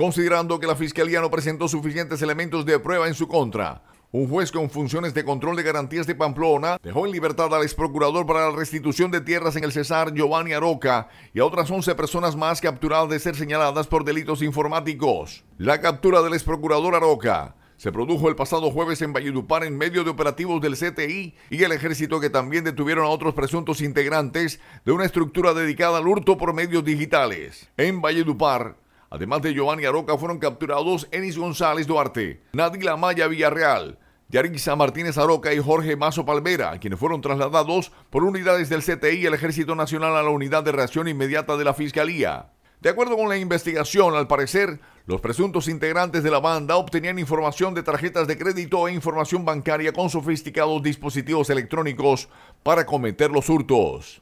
considerando que la Fiscalía no presentó suficientes elementos de prueba en su contra. Un juez con funciones de control de garantías de Pamplona dejó en libertad al exprocurador para la restitución de tierras en el Cesar Giovanni Aroca y a otras 11 personas más capturadas de ser señaladas por delitos informáticos. La captura del exprocurador Aroca se produjo el pasado jueves en Valledupar en medio de operativos del CTI y el ejército que también detuvieron a otros presuntos integrantes de una estructura dedicada al hurto por medios digitales. En Valledupar, Además de Giovanni Aroca, fueron capturados Enis González Duarte, Nadila Maya Villarreal, Yarixa Martínez Aroca y Jorge Mazo Palmera, quienes fueron trasladados por unidades del CTI y el Ejército Nacional a la Unidad de Reacción Inmediata de la Fiscalía. De acuerdo con la investigación, al parecer, los presuntos integrantes de la banda obtenían información de tarjetas de crédito e información bancaria con sofisticados dispositivos electrónicos para cometer los hurtos.